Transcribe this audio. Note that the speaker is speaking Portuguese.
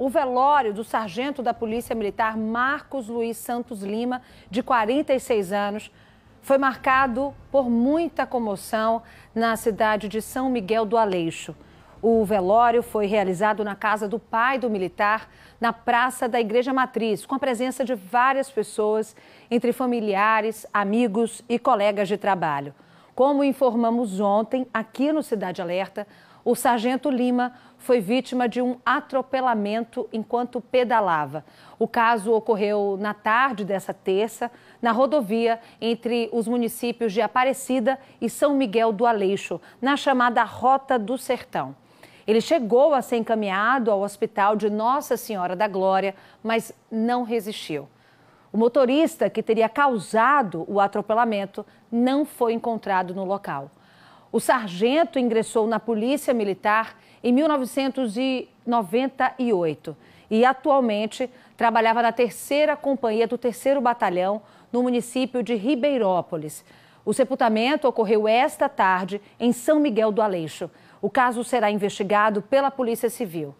o velório do sargento da Polícia Militar Marcos Luiz Santos Lima, de 46 anos, foi marcado por muita comoção na cidade de São Miguel do Aleixo. O velório foi realizado na casa do pai do militar, na praça da Igreja Matriz, com a presença de várias pessoas, entre familiares, amigos e colegas de trabalho. Como informamos ontem, aqui no Cidade Alerta, o sargento Lima foi vítima de um atropelamento enquanto pedalava. O caso ocorreu na tarde dessa terça, na rodovia entre os municípios de Aparecida e São Miguel do Aleixo, na chamada Rota do Sertão. Ele chegou a ser encaminhado ao hospital de Nossa Senhora da Glória, mas não resistiu. O motorista que teria causado o atropelamento não foi encontrado no local. O sargento ingressou na Polícia Militar em 1998 e atualmente trabalhava na terceira companhia do terceiro batalhão no município de Ribeirópolis. O sepultamento ocorreu esta tarde em São Miguel do Aleixo. O caso será investigado pela Polícia Civil.